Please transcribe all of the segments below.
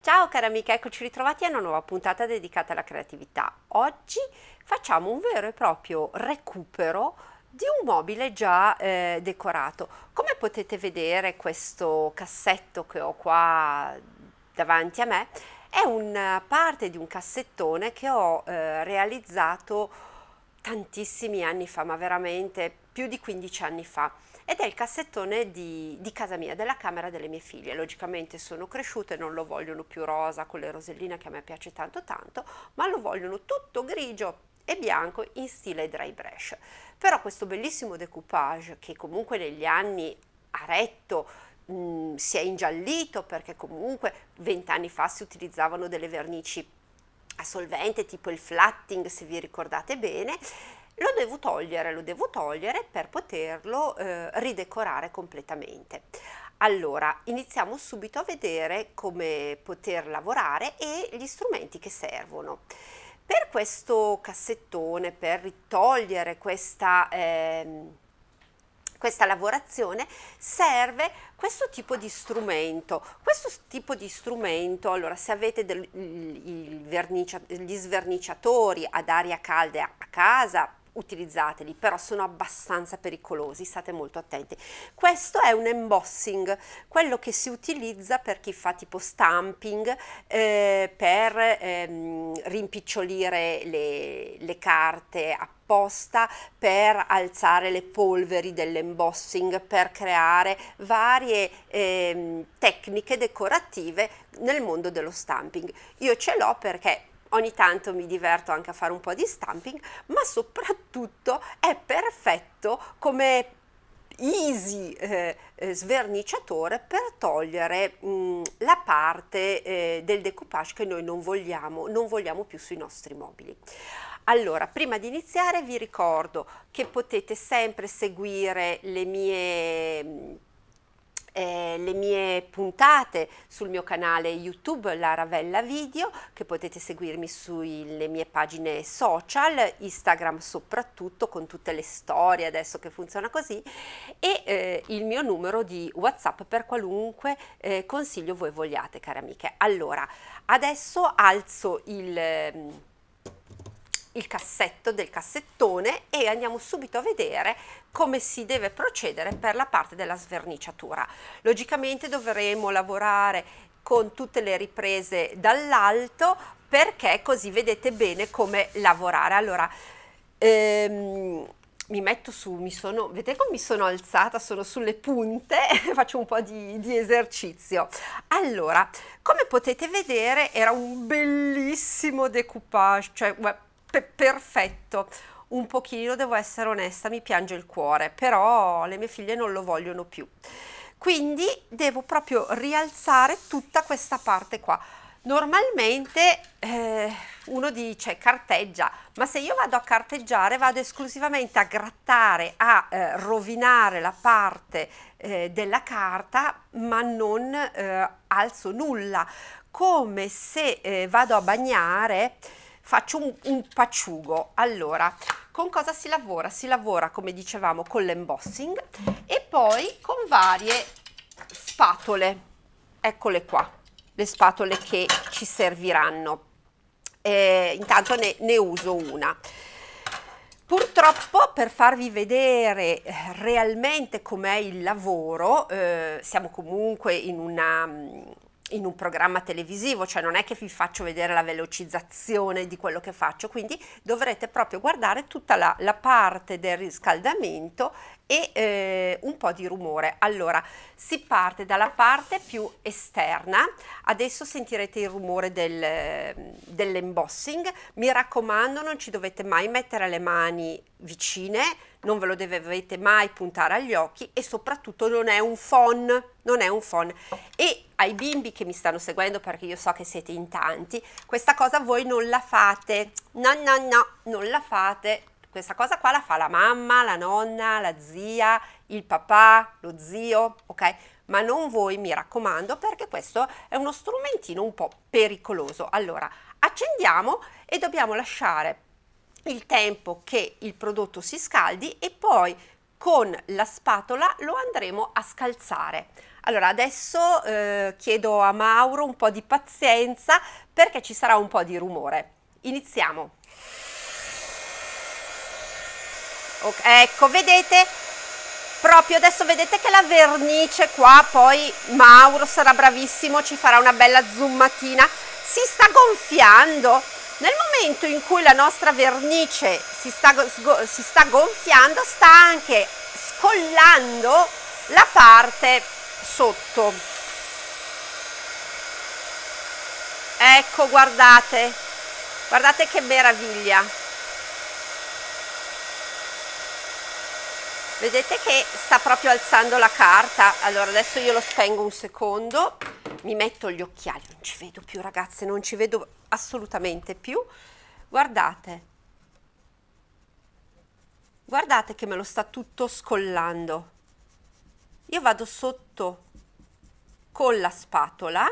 Ciao cara amica, eccoci ritrovati a una nuova puntata dedicata alla creatività. Oggi facciamo un vero e proprio recupero di un mobile già eh, decorato. Come potete vedere questo cassetto che ho qua davanti a me è una eh, parte di un cassettone che ho eh, realizzato tantissimi anni fa, ma veramente più di 15 anni fa ed è il cassettone di, di, casa mia, della camera delle mie figlie. Logicamente sono cresciute, non lo vogliono più rosa con le roselline che a me piace tanto tanto, ma lo vogliono tutto grigio, e bianco in stile dry brush. Però questo bellissimo decoupage che comunque negli anni ha retto mh, mm, si è ingiallito perché comunque vent'anni fa si utilizzavano delle vernici a solvente tipo il flatting se vi ricordate bene lo devo togliere, lo devo togliere per poterlo eh, ridecorare completamente. Allora, iniziamo subito a vedere come poter lavorare e gli strumenti che servono. Per questo cassettone, per togliere questa, eh, questa lavorazione, serve questo tipo di strumento. Questo tipo di strumento, allora se avete del, vernicia, gli sverniciatori ad aria calda a casa, utilizzateli, però sono abbastanza pericolosi, state molto attenti. Questo è un embossing, quello che si utilizza per chi fa tipo stamping, eh, per ehm, rimpicciolire le, le carte apposta, per alzare le polveri dell'embossing, per creare varie ehm, tecniche decorative nel mondo dello stamping. Io ce l'ho perché ogni tanto mi diverto anche a fare un po' di stamping, ma soprattutto è perfetto come easy eh, eh sverniciatore per togliere mh, mm, la parte eh, del decoupage che noi non vogliamo, non vogliamo più sui nostri mobili. Allora, prima di iniziare vi ricordo che potete sempre seguire le mie mm, eh, le mie puntate sul mio canale YouTube La Ravella Video, che potete seguirmi sulle mie pagine social, Instagram soprattutto, con tutte le storie adesso che funziona così, e eh, il mio numero di WhatsApp per qualunque eh, consiglio voi vogliate, care amiche. Allora, adesso alzo il ehm, il cassetto del cassettone e andiamo subito a vedere come si deve procedere per la parte della sverniciatura. Logicamente dovremo lavorare con tutte le riprese dall'alto perché così vedete bene come lavorare. Allora, ehm, mi metto su, mi sono, vedete come mi sono alzata, sono sulle punte, faccio un po' di, di, esercizio. Allora, come potete vedere era un bellissimo decoupage, cioè perfetto. Un pochino, devo essere onesta, mi piange il cuore, però le mie figlie non lo vogliono più. Quindi devo proprio rialzare tutta questa parte qua. Normalmente eh, uno dice carteggia, ma se io vado a carteggiare vado esclusivamente a grattare, a eh, rovinare la parte eh, della carta, ma non eh, alzo nulla, come se eh, vado a bagnare faccio un, un pacciugo. Allora, con cosa si lavora? Si lavora, come dicevamo, con l'embossing e poi con varie spatole. Eccole qua, le spatole che ci serviranno. Eh, intanto ne, ne uso una. Purtroppo per farvi vedere realmente com'è il lavoro, eh, siamo comunque in una mm, in un programma televisivo, cioè non è che vi faccio vedere la velocizzazione di quello che faccio, quindi dovrete proprio guardare tutta la, la parte del riscaldamento e eh, un po' di rumore. Allora, si parte dalla parte più esterna, adesso sentirete il rumore del, dell'embossing, mi raccomando non ci dovete mai mettere le mani vicine, non ve lo dovete mai puntare agli occhi e soprattutto non è un phon, non è un phon. E ai bimbi che mi stanno seguendo, perché io so che siete in tanti, questa cosa voi non la fate, no no no, non la fate, questa cosa qua la fa la mamma, la nonna, la zia, il papà, lo zio, ok? Ma non voi, mi raccomando, perché questo è uno strumentino un po' pericoloso. Allora, accendiamo e dobbiamo lasciare il tempo che il prodotto si scaldi e poi con la spatola lo andremo a scalzare. Allora adesso eh, chiedo a Mauro un po' di pazienza perché ci sarà un po' di rumore. Iniziamo. ecco vedete proprio adesso vedete che la vernice qua poi Mauro sarà bravissimo ci farà una bella zoomatina si sta gonfiando nel momento in cui la nostra vernice si sta, si sta gonfiando sta anche scollando la parte sotto ecco guardate guardate che meraviglia vedete che sta proprio alzando la carta allora adesso io lo spengo un secondo mi metto gli occhiali non ci vedo più ragazze non ci vedo assolutamente più guardate guardate che me lo sta tutto scollando io vado sotto con la spatola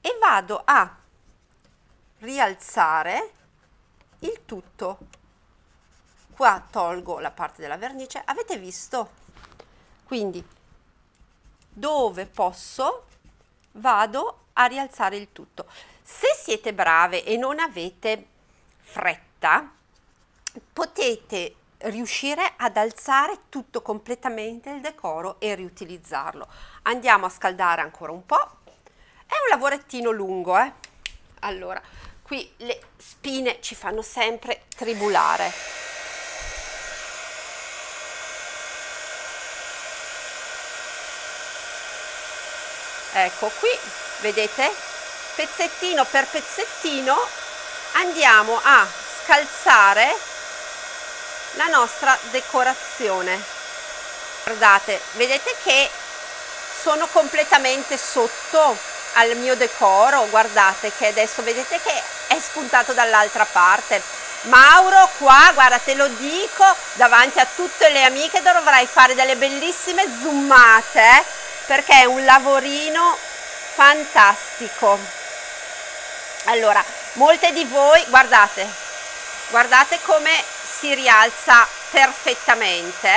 e vado a rialzare il tutto qua tolgo la parte della vernice avete visto quindi dove posso vado a rialzare il tutto se siete brave e non avete fretta potete riuscire ad alzare tutto completamente il decoro e riutilizzarlo andiamo a scaldare ancora un po' è un lavorettino lungo eh? allora qui le spine ci fanno sempre tribulare ecco qui vedete pezzettino per pezzettino andiamo a scalzare la nostra decorazione guardate vedete che sono completamente sotto al mio decoro guardate che adesso vedete che è spuntato dall'altra parte Mauro qua guarda te lo dico davanti a tutte le amiche dovrai fare delle bellissime zoomate eh? perché è un lavorino fantastico allora molte di voi guardate guardate come si rialza perfettamente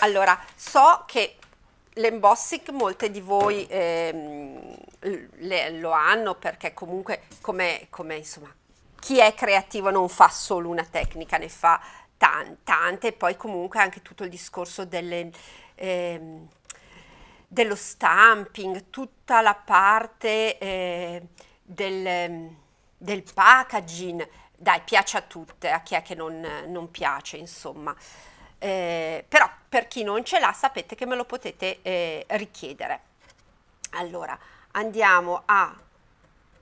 allora so che l'embossing molte di voi eh, le, lo hanno perché comunque come, come insomma chi è creativo non fa solo una tecnica ne fa tante, tante e poi comunque anche tutto il discorso delle eh, dello stamping, tutta la parte eh, del, del, packaging, dai, piace a tutte, a chi è che non, non piace, insomma. Eh, però per chi non ce l'ha sapete che me lo potete eh, richiedere. Allora, andiamo a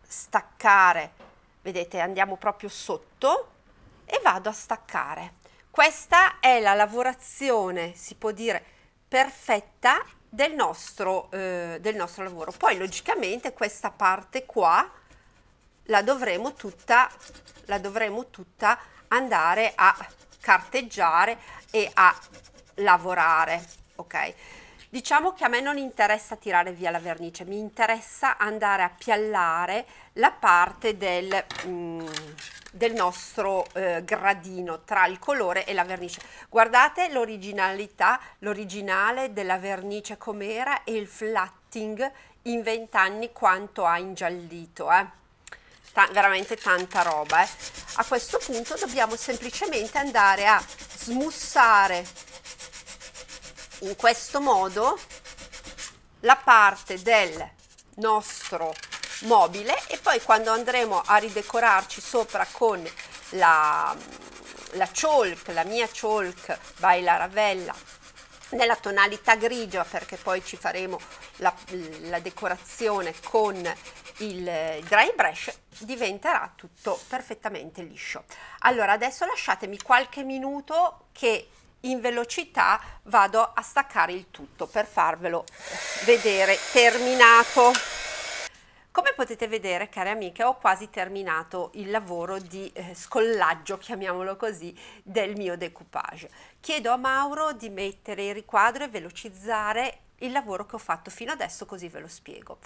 staccare, vedete, andiamo proprio sotto e vado a staccare. Questa è la lavorazione, si può dire, perfetta del nostro, eh, del nostro lavoro. Poi logicamente questa parte qua la dovremo tutta, la dovremo tutta andare a carteggiare e a lavorare, ok? Diciamo che a me non interessa tirare via la vernice, mi interessa andare a piallare la parte del, mm, del nostro eh, gradino tra il colore e la vernice. Guardate l'originalità, l'originale della vernice com'era e il flatting in 20 anni quanto ha ingiallito. Eh. Ta veramente tanta roba. Eh. A questo punto dobbiamo semplicemente andare a smussare in questo modo la parte del nostro mobile e poi quando andremo a ridecorarci sopra con la, la chalk, la mia chalk by la Ravella nella tonalità grigia perché poi ci faremo la, la decorazione con il dry brush diventerà tutto perfettamente liscio allora adesso lasciatemi qualche minuto che in velocità vado a staccare il tutto per farvelo vedere terminato. Come potete vedere, care amiche, ho quasi terminato il lavoro di eh, scollaggio, chiamiamolo così, del mio decoupage. Chiedo a Mauro di mettere il riquadro e velocizzare il lavoro che ho fatto fino adesso, così ve lo spiego.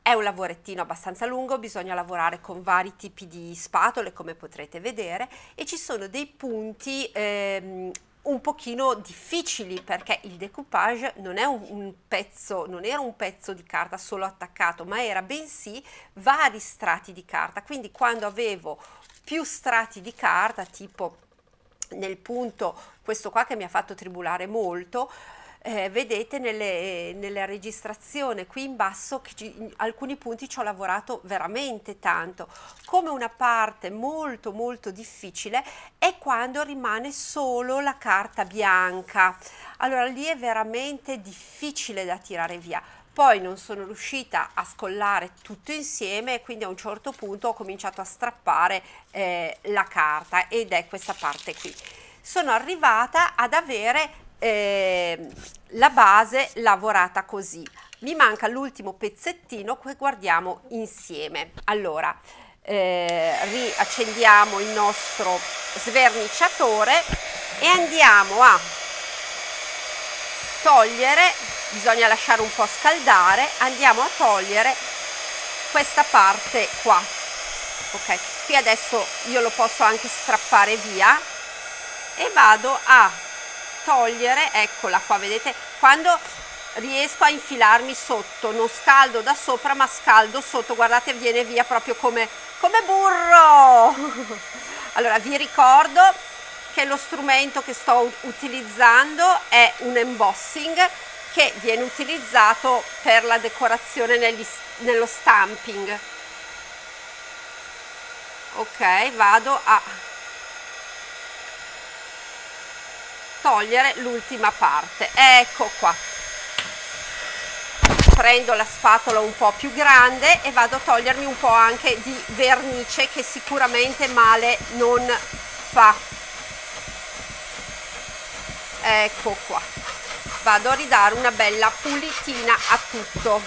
È un lavorettino abbastanza lungo, bisogna lavorare con vari tipi di spatole come potrete vedere e ci sono dei punti ehm, un pochino difficili perché il decoupage non, un, un pezzo, non, era un pezzo di carta solo attaccato, ma era bensì vari strati di carta. Quindi quando avevo più strati di carta, tipo nel punto questo qua che mi ha fatto tribulare molto, eh, vedete nelle, nella registrazione qui in basso che ci, in alcuni punti ci ho lavorato veramente tanto. Come una parte molto molto difficile è quando rimane solo la carta bianca. Allora lì è veramente difficile da tirare via poi non sono riuscita a scollare tutto insieme e quindi a un certo punto ho cominciato a strappare eh, la carta ed è questa parte qui sono arrivata ad avere eh, la base lavorata così. Mi manca l'ultimo pezzettino che guardiamo insieme. Allora, eh, riaccendiamo il nostro sverniciatore e andiamo a togliere, bisogna lasciare un po' scaldare, andiamo a togliere questa parte qua. Ok, qui adesso io lo posso anche strappare via e vado a togliere, eccola qua, vedete, quando riesco a infilarmi sotto, non scaldo da sopra ma scaldo sotto, guardate viene via proprio come, come burro! allora vi ricordo che lo strumento che sto utilizzando è un embossing che viene utilizzato per la decorazione negli, nello stamping. Ok, vado a togliere l'ultima parte ecco qua prendo la spatola un po' più grande e vado a togliermi un po' anche di vernice che sicuramente male non fa ecco qua vado a ridare una bella pulitina a tutto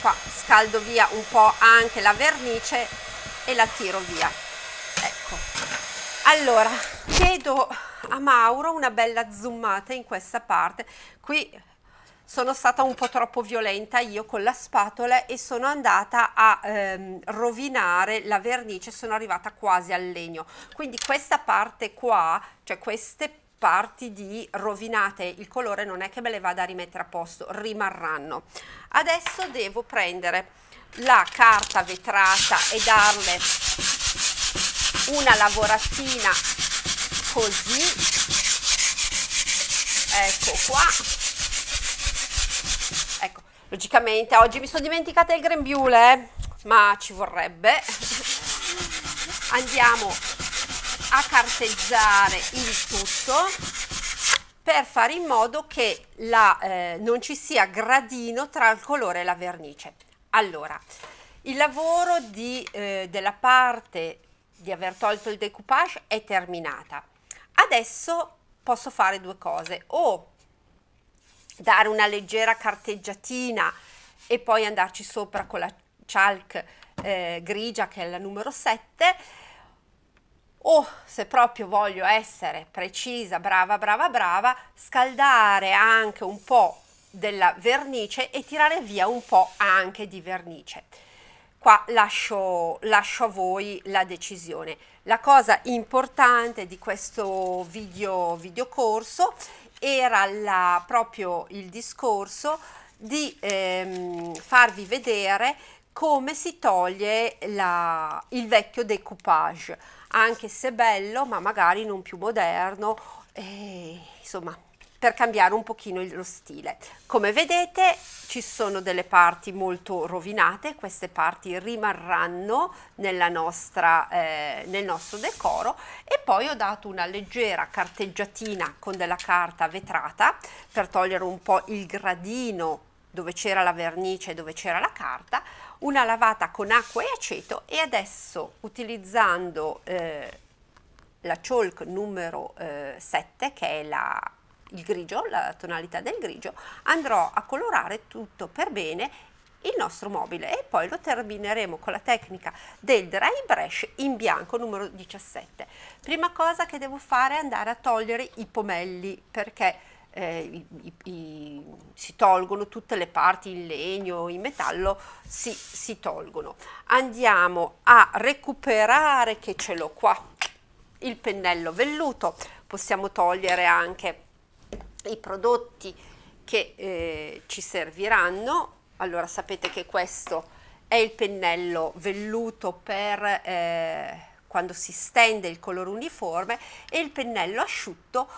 qua scaldo via un po' anche la vernice e la tiro via allora, chiedo a Mauro una bella zoomata in questa parte. Qui sono stata un po' troppo violenta io con la spatola e sono andata a ehm, rovinare la vernice, sono arrivata quasi al legno. Quindi questa parte qua, cioè queste parti di rovinate il colore non è che me le vada a rimettere a posto, rimarranno. Adesso devo prendere la carta vetrata e darle una lavoratina così ecco qua ecco logicamente oggi mi sono dimenticata il grembiule eh, ma ci vorrebbe andiamo a carteggiare il tutto per fare in modo che la, eh, non ci sia gradino tra il colore e la vernice. Allora, il lavoro di, eh, della parte di aver tolto il decoupage è terminata. Adesso posso fare due cose, o dare una leggera carteggiatina e poi andarci sopra con la chalk eh, grigia che è la numero 7, o se proprio voglio essere precisa, brava, brava, brava, scaldare anche un po' della vernice e tirare via un po' anche di vernice qua lascio, lascio a voi la decisione. La cosa importante di questo video, video corso era la, proprio il discorso di ehm, farvi vedere come si toglie la, il vecchio decoupage, anche se bello, ma magari non più moderno, e, insomma per cambiare un pochino lo stile. Come vedete ci sono delle parti molto rovinate, queste parti rimarranno nostra, eh, nel nostro decoro e poi ho dato una leggera carteggiatina con della carta vetrata per togliere un po' il gradino dove c'era la vernice, e dove c'era la carta, una lavata con acqua e aceto e adesso utilizzando eh, la chalk numero eh, 7 che è la il grigio, la tonalità del grigio, andrò a colorare tutto per bene il nostro mobile e poi lo termineremo con la tecnica del dry brush in bianco numero 17. Prima cosa che devo fare è andare a togliere i pomelli perché eh, i, i, i, si tolgono tutte le parti in legno, in metallo, si, si tolgono. Andiamo a recuperare che ce l'ho qua, il pennello velluto, possiamo togliere anche i prodotti che eh, ci serviranno. Allora sapete che questo è il pennello velluto per eh, quando si stende il colore uniforme e il pennello asciutto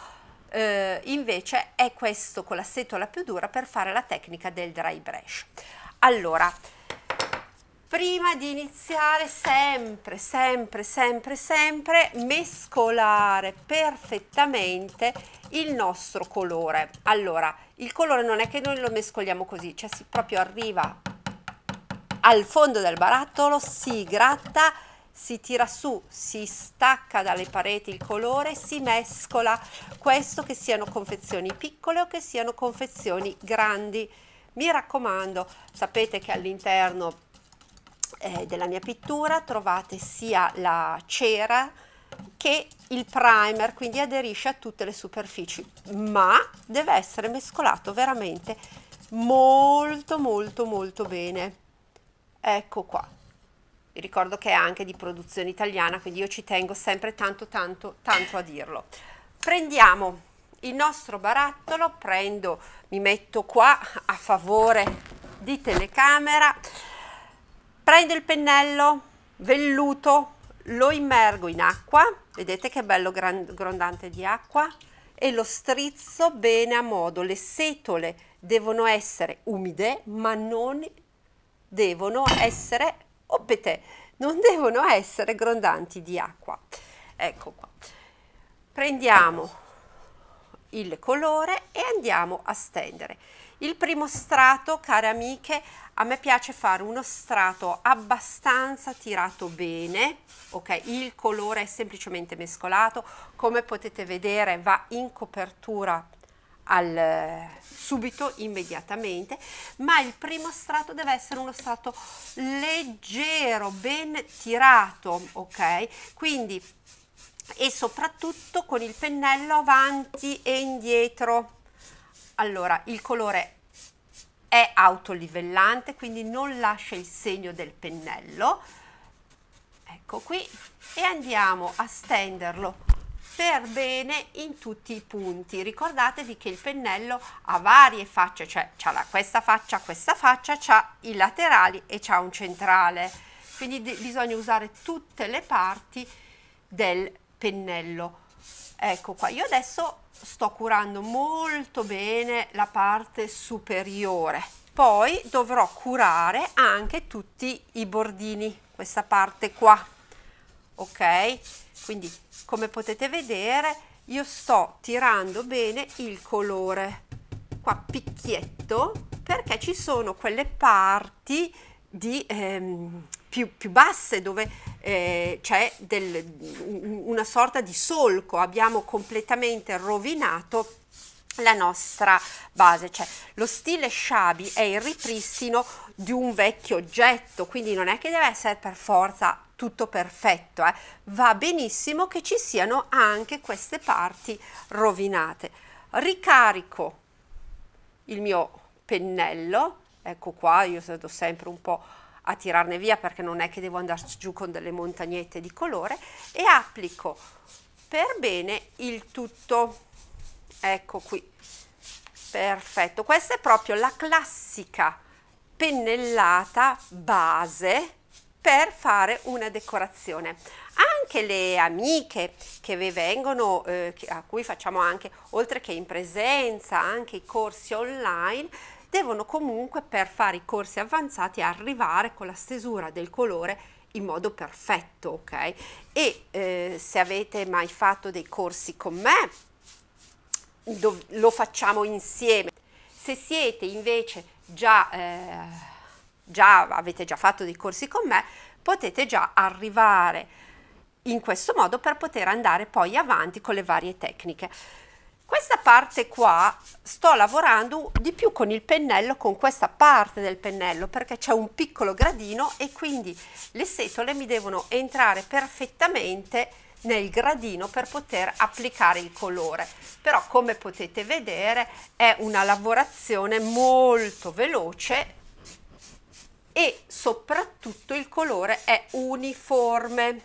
eh, invece è questo con la setola più dura per fare la tecnica del dry brush. Allora, prima di iniziare sempre, sempre, sempre, sempre mescolare perfettamente il nostro colore allora il colore non è che noi lo mescoliamo così cioè si proprio arriva al fondo del barattolo si gratta si tira su, si stacca dalle pareti il colore, si mescola, questo che siano confezioni piccole o che siano confezioni grandi. Mi raccomando, sapete che all'interno eh, della mia pittura trovate sia la cera che il primer quindi aderisce a tutte le superfici ma deve essere mescolato veramente molto molto molto bene ecco qua vi ricordo che è anche di produzione italiana quindi io ci tengo sempre tanto tanto tanto a dirlo prendiamo il nostro barattolo prendo mi metto qua a favore di telecamera prendo il pennello velluto lo immergo in acqua, vedete che bello grondante di acqua, e lo strizzo bene a modo. Le setole devono essere umide, ma non devono essere opete, non devono essere grondanti di acqua. Ecco qua. Prendiamo il colore e andiamo a stendere. Il primo strato, care amiche, a me piace fare uno strato abbastanza tirato bene, ok? Il colore è semplicemente mescolato, come potete vedere va in copertura al, subito, immediatamente, ma il primo strato deve essere uno strato leggero, ben tirato, ok? Quindi e soprattutto con il pennello avanti e indietro allora, il colore è autolivellante, quindi non lascia il segno del pennello. Ecco qui e andiamo a stenderlo per bene in tutti i punti. Ricordatevi che il pennello ha varie facce, cioè c'ha questa faccia, questa faccia, c'ha i laterali e c'ha un centrale. Quindi bisogna usare tutte le parti del pennello. Ecco qua, io adesso sto curando molto bene la parte superiore. Poi dovrò curare anche tutti i bordini, questa parte qua. Ok? Quindi come potete vedere io sto tirando bene il colore qua picchietto perché ci sono quelle parti di, ehm, più, più basse dove eh, c'è del, una sorta di solco, abbiamo completamente rovinato la nostra base, cioè lo stile shabby è il ripristino di un vecchio oggetto, quindi non è che deve essere per forza tutto perfetto, eh. va benissimo che ci siano anche queste parti rovinate. Ricarico il mio pennello, ecco qua, io do sempre un po' a tirarne via perché non è che devo andare giù con delle montagnette di colore e applico per bene il tutto. Ecco qui, perfetto. Questa è proprio la classica pennellata base per fare una decorazione. Anche le amiche che vi vengono, eh, a cui facciamo anche, oltre che in presenza, anche i corsi online, devono comunque per fare i corsi avanzati arrivare con la stesura del colore in modo perfetto, ok? E eh, se avete mai fatto dei corsi con me, lo facciamo insieme. Se siete invece già, eh, già, avete già fatto dei corsi con me, potete già arrivare in questo modo per poter andare poi avanti con le varie tecniche. Questa parte qua sto lavorando di più con il pennello, con questa parte del pennello, perché c'è un piccolo gradino e quindi le setole mi devono entrare perfettamente nel gradino per poter applicare il colore però come potete vedere è una lavorazione molto veloce e soprattutto il colore è uniforme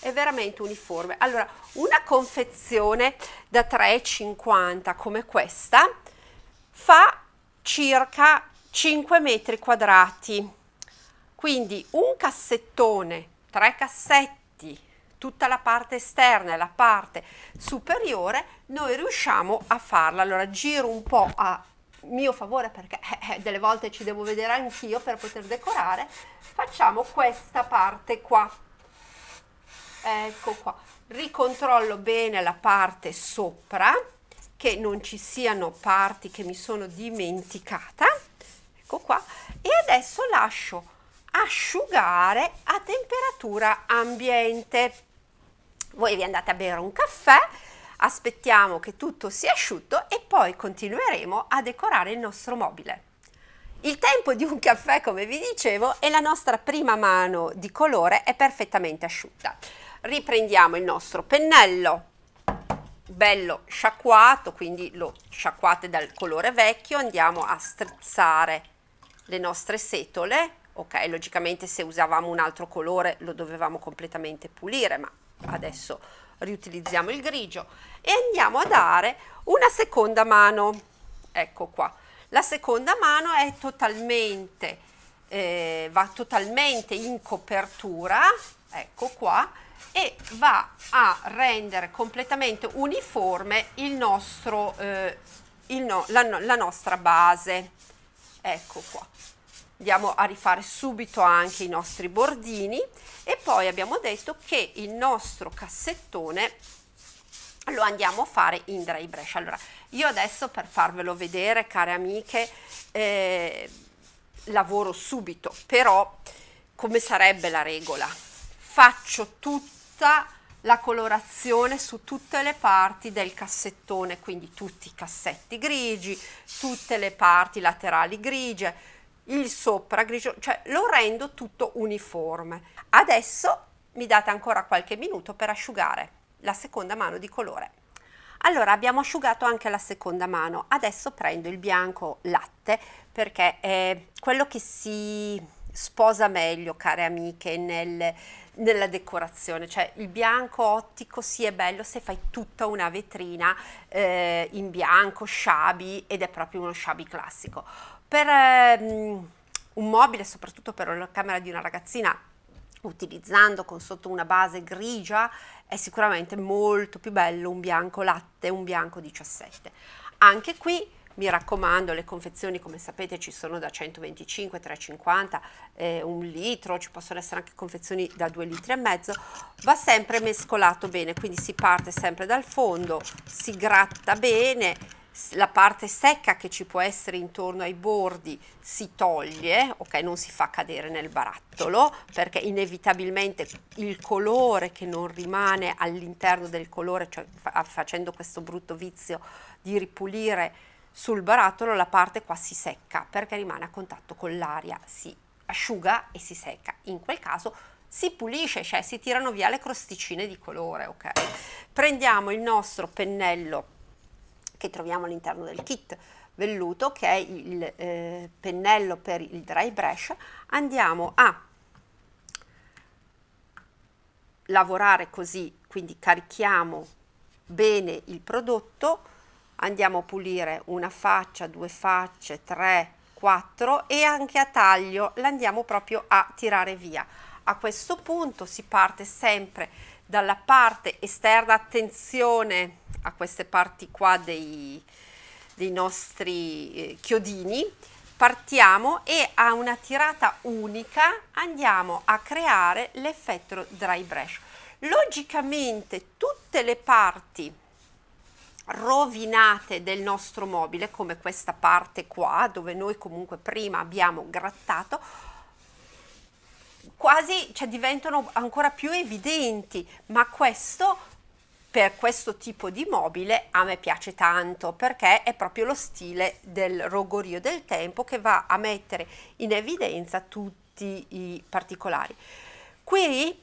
è veramente uniforme. Allora, una confezione da 3,50 come questa fa circa 5 metri quadrati. Quindi un cassettone, tre cassetti, tutta la parte esterna e la parte superiore, noi riusciamo a farla. Allora giro un po' a mio favore perché eh, eh, delle volte ci devo vedere anch'io per poter decorare. Facciamo questa parte qua ecco qua, ricontrollo bene la parte sopra, che non ci siano parti che mi sono dimenticata, ecco qua, e adesso lascio asciugare a temperatura ambiente. Voi vi andate a bere un caffè, aspettiamo che tutto sia asciutto e poi continueremo a decorare il nostro mobile. Il tempo di un caffè, come vi dicevo, e la nostra prima mano di colore è perfettamente asciutta riprendiamo il nostro pennello bello sciacquato, quindi lo sciacquate dal colore vecchio, andiamo a strizzare le nostre setole, ok, logicamente se usavamo un altro colore lo dovevamo completamente pulire, ma adesso riutilizziamo il grigio e andiamo a dare una seconda mano, ecco qua, la seconda mano è totalmente, eh, va totalmente in copertura, ecco qua, e va a rendere completamente uniforme il nostro, eh, il no, la, la nostra base. Ecco qua andiamo a rifare subito anche i nostri bordini e poi abbiamo detto che il nostro cassettone lo andiamo a fare in dry brush allora io adesso per farvelo vedere care amiche eh, lavoro subito però come sarebbe la regola faccio tutta la colorazione su tutte le parti del cassettone, quindi tutti i cassetti grigi, tutte le parti laterali grigie, il sopra grigio, cioè lo rendo tutto uniforme. Adesso mi date ancora qualche minuto per asciugare la seconda mano di colore. Allora abbiamo asciugato anche la seconda mano, adesso prendo il bianco latte perché è quello che si sposa meglio, care amiche, nel, nella decorazione, cioè il bianco ottico sì è bello se fai tutta una vetrina eh, in bianco, sciabi ed è proprio uno sciabi classico. Per ehm, un mobile, soprattutto per la camera di una ragazzina, utilizzando con sotto una base grigia è sicuramente molto più bello un bianco latte, un bianco 17. Anche qui mi raccomando le confezioni come sapete ci sono da 125, 350, eh, un litro, ci possono essere anche confezioni da 2 litri e mezzo, va sempre mescolato bene, quindi si parte sempre dal fondo, si gratta bene, la parte secca che ci può essere intorno ai bordi si toglie, ok, non si fa cadere nel barattolo perché inevitabilmente il colore che non rimane all'interno del colore, cioè fa facendo questo brutto vizio di ripulire sul barattolo la parte qua si secca perché rimane a contatto con l'aria, si asciuga e si secca. In quel caso si pulisce, cioè si tirano via le crosticine di colore, ok? Prendiamo il nostro pennello che troviamo all'interno del kit velluto, che è il eh, pennello per il dry brush, andiamo a lavorare così, quindi carichiamo bene il prodotto, andiamo a pulire una faccia, due facce, tre, quattro e anche a taglio l'andiamo proprio a tirare via. A questo punto si parte sempre dalla parte esterna, attenzione a queste parti qua dei, dei nostri eh, chiodini, partiamo e a una tirata unica andiamo a creare l'effetto dry brush. Logicamente tutte le parti rovinate del nostro mobile, come questa parte qua, dove noi comunque prima abbiamo grattato, quasi cioè, diventano ancora più evidenti, ma questo per questo tipo di mobile a me piace tanto perché è proprio lo stile del rogorio del tempo che va a mettere in evidenza tutti i particolari. Qui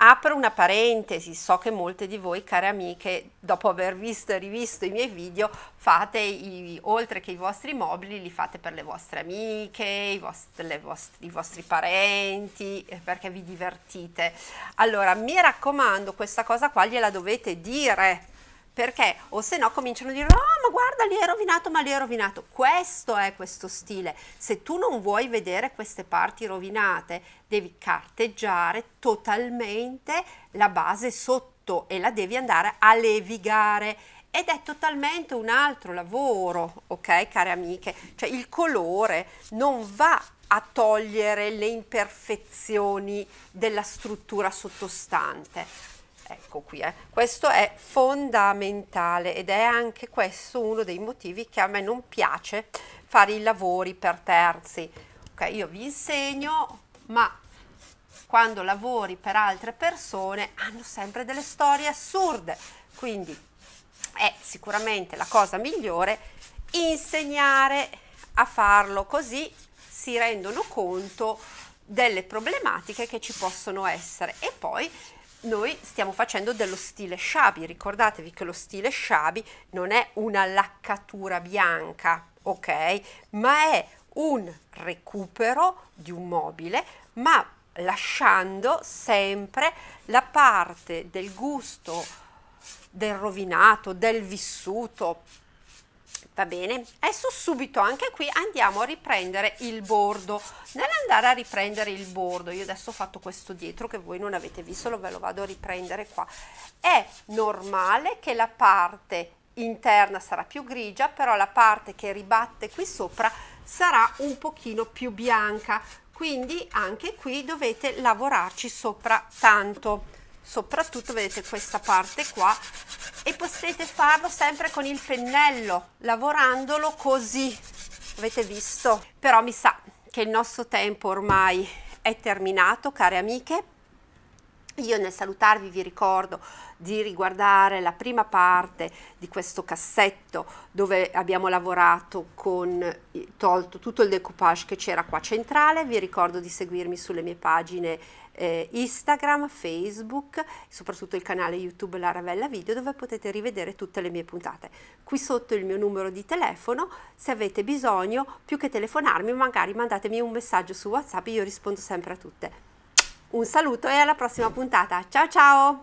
Apro una parentesi, so che molte di voi, care amiche, dopo aver visto e rivisto i miei video, fate i, oltre che i vostri mobili, li fate per le vostre amiche, i vostri, vostri, i vostri parenti, eh, perché vi divertite. Allora, mi raccomando, questa cosa qua gliela dovete dire perché o se no cominciano a dire oh ma guarda lì è rovinato ma lì è rovinato questo è questo stile se tu non vuoi vedere queste parti rovinate devi carteggiare totalmente la base sotto e la devi andare a levigare ed è totalmente un altro lavoro, ok care amiche? Cioè il colore non va a togliere le imperfezioni della struttura sottostante, Ecco qui, eh. questo è fondamentale ed è anche questo uno dei motivi che a me non piace fare i lavori per terzi. Ok, io vi insegno, ma quando lavori per altre persone hanno sempre delle storie assurde, quindi è sicuramente la cosa migliore insegnare a farlo così si rendono conto delle problematiche che ci possono essere e poi noi stiamo facendo dello stile sciabi, ricordatevi che lo stile sciabi non è una laccatura bianca, ok? Ma è un recupero di un mobile, ma lasciando sempre la parte del gusto del rovinato, del vissuto va bene adesso subito anche qui andiamo a riprendere il bordo nell'andare a riprendere il bordo io adesso ho fatto questo dietro che voi non avete visto lo ve lo vado a riprendere qua è normale che la parte interna sarà più grigia però la parte che ribatte qui sopra sarà un pochino più bianca quindi anche qui dovete lavorarci sopra tanto soprattutto vedete questa parte qua e potete farlo sempre con il pennello lavorandolo così avete visto però mi sa che il nostro tempo ormai è terminato care amiche io nel salutarvi vi ricordo di riguardare la prima parte di questo cassetto dove abbiamo lavorato con tolto tutto il decoupage che c'era qua centrale vi ricordo di seguirmi sulle mie pagine eh, Instagram, Facebook, soprattutto il canale YouTube La Ravella Video dove potete rivedere tutte le mie puntate. Qui sotto il mio numero di telefono, se avete bisogno, più che telefonarmi, magari mandatemi un messaggio su WhatsApp, io rispondo sempre a tutte. Un saluto e alla prossima puntata. Ciao ciao!